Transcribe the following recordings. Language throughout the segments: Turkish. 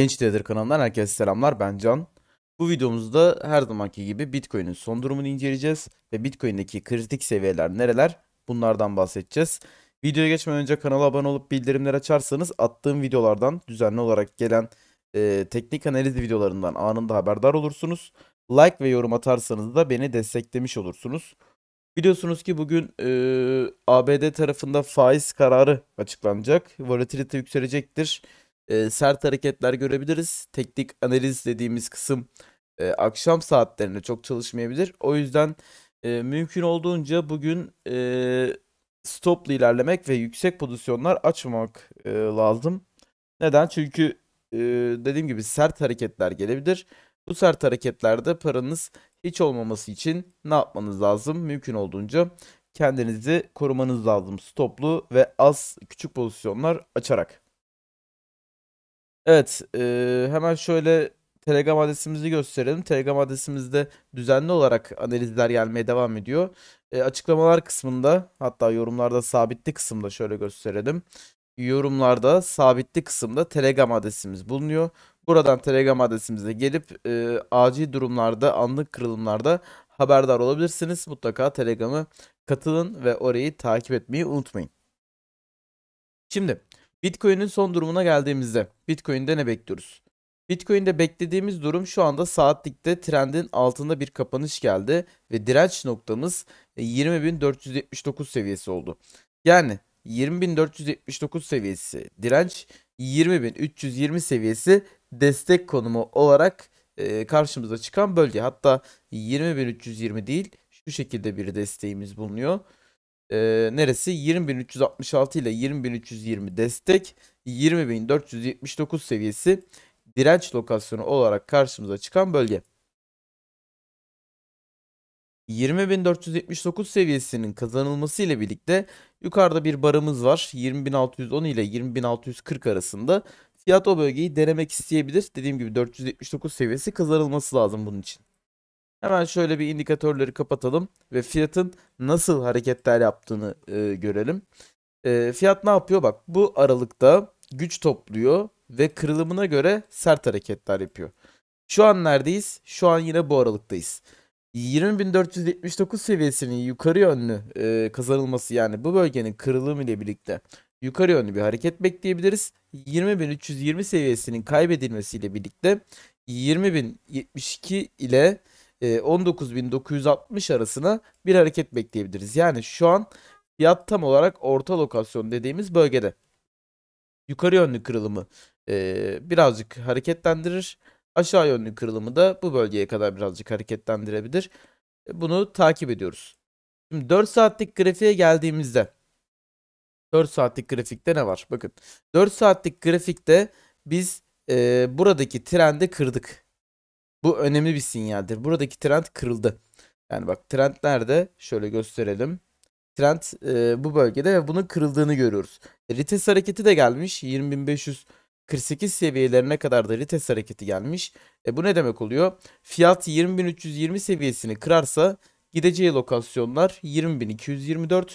Genç Trader kanalından herkese selamlar ben Can. Bu videomuzda her zamanki gibi Bitcoin'in son durumunu inceleyeceğiz ve Bitcoin'deki kritik seviyeler nereler bunlardan bahsedeceğiz. Videoya geçmeden önce kanala abone olup bildirimleri açarsanız attığım videolardan düzenli olarak gelen e, teknik analiz videolarından anında haberdar olursunuz. Like ve yorum atarsanız da beni desteklemiş olursunuz. Biliyorsunuz ki bugün e, ABD tarafında faiz kararı açıklanacak. Volatilite yükselecektir e, sert hareketler görebiliriz. Teknik analiz dediğimiz kısım e, akşam saatlerinde çok çalışmayabilir. O yüzden e, mümkün olduğunca bugün e, stoplu ilerlemek ve yüksek pozisyonlar açmamak e, lazım. Neden? Çünkü e, dediğim gibi sert hareketler gelebilir. Bu sert hareketlerde paranız hiç olmaması için ne yapmanız lazım? Mümkün olduğunca kendinizi korumanız lazım stoplu ve az küçük pozisyonlar açarak. Evet, eee, hemen şöyle Telegram adresimizi gösterelim. Telegram adresimizde düzenli olarak analizler gelmeye devam ediyor. Eee, açıklamalar kısmında hatta yorumlarda sabitli kısımda şöyle gösterelim. Yorumlarda sabitli kısımda Telegram adresimiz bulunuyor. Buradan Telegram adresimize gelip eee, acil durumlarda, anlık kırılımlarda haberdar olabilirsiniz. Mutlaka Telegram'ı katılın ve orayı takip etmeyi unutmayın. Şimdi Bitcoin'in son durumuna geldiğimizde Bitcoin'de ne bekliyoruz? Bitcoin'de beklediğimiz durum şu anda saatlikte trendin altında bir kapanış geldi ve direnç noktamız 20.479 e, seviyesi oldu. Yani 20.479 seviyesi direnç 20.320 seviyesi destek konumu olarak e, karşımıza çıkan bölge. Hatta 20.320 değil şu şekilde bir desteğimiz bulunuyor e, neresi 20.366 ile 20.320 destek 20.479 seviyesi direnç lokasyonu olarak karşımıza çıkan bölge. 20.479 seviyesinin kazanılması ile birlikte yukarıda bir barımız var. 20.610 ile 20.640 arasında fiyat o bölgeyi denemek isteyebilir. Dediğim gibi 479 seviyesi kazanılması lazım bunun için. Hemen şöyle bir indikatörleri kapatalım ve fiyatın nasıl hareketler yaptığını e, görelim. E, fiyat ne yapıyor? Bak bu aralıkta güç topluyor ve kırılımına göre sert hareketler yapıyor. Şu an neredeyiz? Şu an yine bu aralıktayız. 20.479 seviyesinin yukarı yönlü e, kazanılması yani bu bölgenin kırılımı ile birlikte yukarı yönlü bir hareket bekleyebiliriz. 20.320 seviyesinin kaybedilmesiyle birlikte 20.072 ile 19.960 e, arasına bir hareket bekleyebiliriz. Yani şu an fiyat tam olarak orta lokasyon dediğimiz bölgede. Yukarı yönlü kırılımı e, birazcık hareketlendirir. Aşağı yönlü kırılımı da bu bölgeye kadar birazcık hareketlendirebilir. E, bunu takip ediyoruz. Şimdi 4 saatlik grafiğe geldiğimizde 4 saatlik grafikte ne var? Bakın 4 saatlik grafikte biz e, buradaki trendi kırdık. Bu önemli bir sinyaldir. Buradaki trend kırıldı. Yani bak trend nerede? şöyle gösterelim. Trend e, bu bölgede ve bunun kırıldığını görüyoruz. E, rites hareketi de gelmiş. 20.548 seviyelerine kadar da rites hareketi gelmiş. E, bu ne demek oluyor? Fiyat 20.320 seviyesini kırarsa gideceği lokasyonlar 20.224,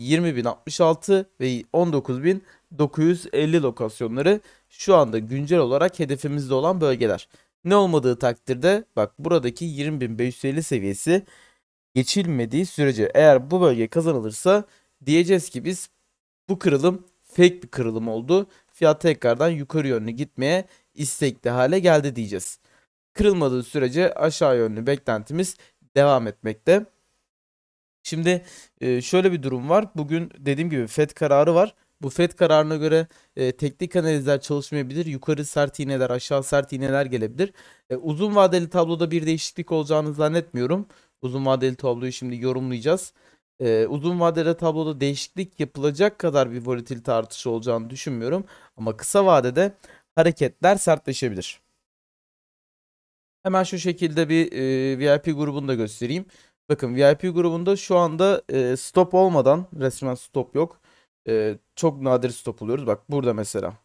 20.066 ve 19.950 lokasyonları şu anda güncel olarak hedefimizde olan bölgeler. Ne olmadığı takdirde bak buradaki 20.550 seviyesi geçilmediği sürece eğer bu bölge kazanılırsa diyeceğiz ki biz bu kırılım fake bir kırılım oldu. Fiyat tekrardan yukarı yönlü gitmeye istekli hale geldi diyeceğiz. Kırılmadığı sürece aşağı yönlü beklentimiz devam etmekte. Şimdi e, şöyle bir durum var. Bugün dediğim gibi FED kararı var. Bu FED kararına göre e, teknik analizler çalışmayabilir. Yukarı sert iğneler, aşağı sert iğneler gelebilir. E, uzun vadeli tabloda bir değişiklik olacağını zannetmiyorum. Uzun vadeli tabloyu şimdi yorumlayacağız. E, uzun vadeli tabloda değişiklik yapılacak kadar bir volatilite artışı olacağını düşünmüyorum. Ama kısa vadede hareketler sertleşebilir. Hemen şu şekilde bir e, VIP grubunu da göstereyim. Bakın VIP grubunda şu anda e, stop olmadan resmen stop yok e, çok nadir stop oluyoruz. Bak burada mesela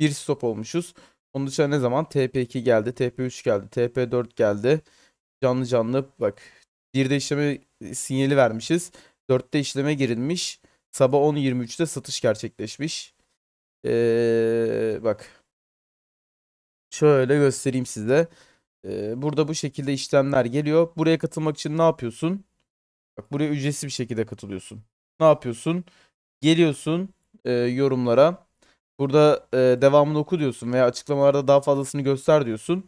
bir stop olmuşuz. Onun dışında ne zaman TP2 geldi, TP3 geldi, TP4 geldi. Canlı canlı bak 1'de işleme sinyali vermişiz. 4'te işleme girilmiş. Sabah 10.23'te satış gerçekleşmiş. Ee, bak. Şöyle göstereyim size. Ee, burada bu şekilde işlemler geliyor. Buraya katılmak için ne yapıyorsun? Bak buraya ücretsiz bir şekilde katılıyorsun. Ne yapıyorsun? geliyorsun e, yorumlara. Burada e, devamını oku diyorsun veya açıklamalarda daha fazlasını göster diyorsun.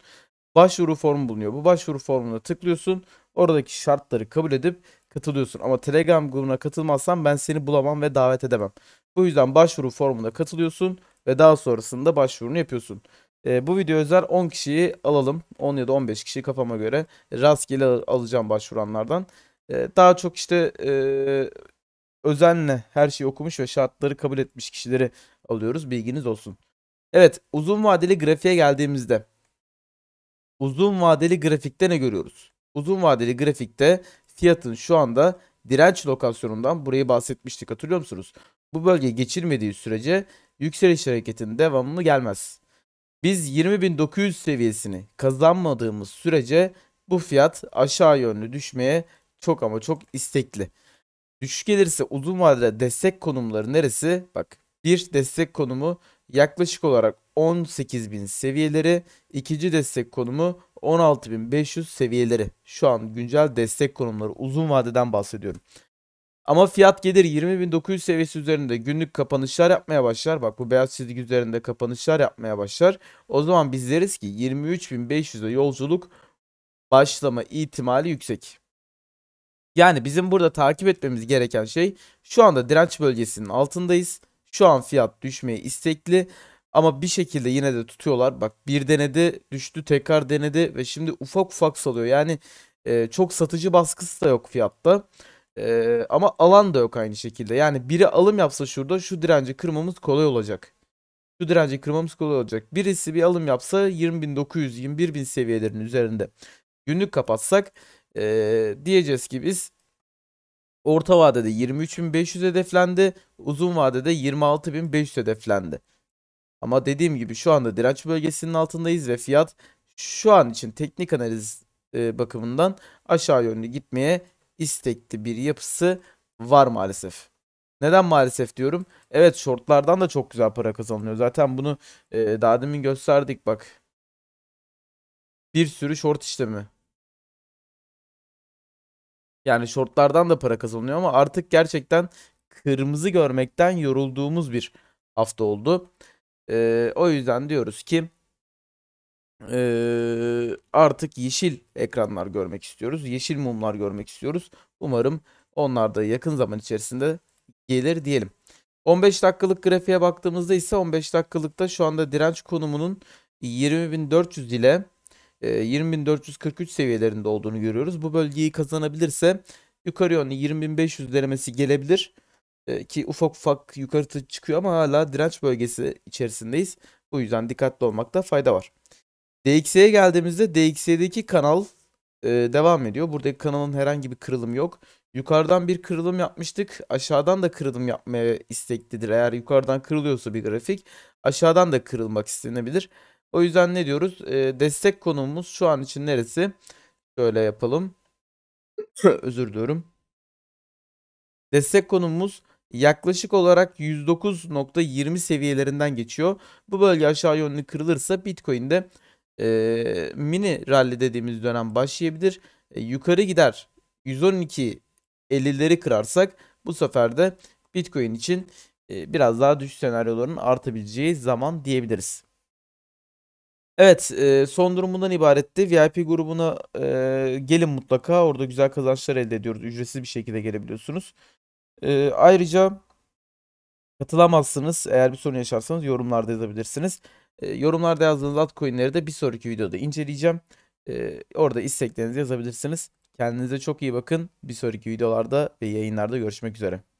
Başvuru formu bulunuyor. Bu başvuru formuna tıklıyorsun. Oradaki şartları kabul edip katılıyorsun. Ama Telegram grubuna katılmazsan ben seni bulamam ve davet edemem. Bu yüzden başvuru formuna katılıyorsun ve daha sonrasında başvurunu yapıyorsun. E, bu video özel 10 kişiyi alalım. 10 ya da 15 kişi kafama göre rastgele alacağım başvuranlardan. E, daha çok işte e, özenle her şeyi okumuş ve şartları kabul etmiş kişileri alıyoruz. Bilginiz olsun. Evet uzun vadeli grafiğe geldiğimizde uzun vadeli grafikte ne görüyoruz? Uzun vadeli grafikte fiyatın şu anda direnç lokasyonundan burayı bahsetmiştik hatırlıyor musunuz? Bu bölge geçirmediği sürece yükseliş hareketinin devamlı gelmez. Biz 20.900 seviyesini kazanmadığımız sürece bu fiyat aşağı yönlü düşmeye çok ama çok istekli. Düşük gelirse uzun vadede destek konumları neresi? Bak bir destek konumu yaklaşık olarak 18.000 seviyeleri. ikinci destek konumu 16.500 seviyeleri. Şu an güncel destek konumları uzun vadeden bahsediyorum. Ama fiyat gelir 20.900 seviyesi üzerinde günlük kapanışlar yapmaya başlar. Bak bu beyaz çizgi üzerinde kapanışlar yapmaya başlar. O zaman biz deriz ki 23.500'e yolculuk başlama ihtimali yüksek. Yani bizim burada takip etmemiz gereken şey şu anda direnç bölgesinin altındayız. Şu an fiyat düşmeye istekli ama bir şekilde yine de tutuyorlar. Bak bir denedi düştü tekrar denedi ve şimdi ufak ufak salıyor. Yani e, çok satıcı baskısı da yok fiyatta. E, ama alan da yok aynı şekilde. Yani biri alım yapsa şurada şu direnci kırmamız kolay olacak. Şu direnci kırmamız kolay olacak. Birisi bir alım yapsa 20.900-21.000 seviyelerin üzerinde. Günlük kapatsak ee, diyeceğiz ki biz orta vadede 23.500 hedeflendi. Uzun vadede 26.500 hedeflendi. Ama dediğim gibi şu anda direnç bölgesinin altındayız ve fiyat şu an için teknik analiz e, bakımından aşağı yönlü gitmeye istekli bir yapısı var maalesef. Neden maalesef diyorum? Evet shortlardan da çok güzel para kazanılıyor. Zaten bunu e, daha demin gösterdik bak. Bir sürü short işlemi. Yani shortlardan da para kazanılıyor ama artık gerçekten kırmızı görmekten yorulduğumuz bir hafta oldu. Ee, o yüzden diyoruz ki e, artık yeşil ekranlar görmek istiyoruz. Yeşil mumlar görmek istiyoruz. Umarım onlar da yakın zaman içerisinde gelir diyelim. 15 dakikalık grafiğe baktığımızda ise 15 dakikalıkta şu anda direnç konumunun 20.400 ile 20.443 e, seviyelerinde olduğunu görüyoruz. Bu bölgeyi kazanabilirse yukarı yönlü 20.500 denemesi gelebilir. E, ki ufak ufak yukarı çıkıyor ama hala direnç bölgesi içerisindeyiz. Bu yüzden dikkatli olmakta fayda var. DXY'ye geldiğimizde DXY'deki kanal e, devam ediyor. Buradaki kanalın herhangi bir kırılım yok. Yukarıdan bir kırılım yapmıştık. Aşağıdan da kırılım yapmaya isteklidir. Eğer yukarıdan kırılıyorsa bir grafik aşağıdan da kırılmak istenebilir. O yüzden ne diyoruz? E, destek konumumuz şu an için neresi? Şöyle yapalım. Özür diliyorum. Destek konumumuz yaklaşık olarak 109.20 seviyelerinden geçiyor. Bu bölge aşağı yönlü kırılırsa Bitcoin'de e, mini rally dediğimiz dönem başlayabilir. E, yukarı gider 112 50'leri kırarsak bu sefer de Bitcoin için e, biraz daha düşüş senaryolarının artabileceği zaman diyebiliriz. Evet, son durumundan ibaretti. VIP grubuna, gelin mutlaka. Orada güzel kazançlar elde ediyoruz. Ücretsiz bir şekilde gelebiliyorsunuz. ayrıca katılamazsınız. Eğer bir sorun yaşarsanız yorumlarda yazabilirsiniz. yorumlarda yazdığınız altcoin'leri de bir sonraki videoda inceleyeceğim. orada isteklerinizi yazabilirsiniz. Kendinize çok iyi bakın. Bir sonraki videolarda ve yayınlarda görüşmek üzere.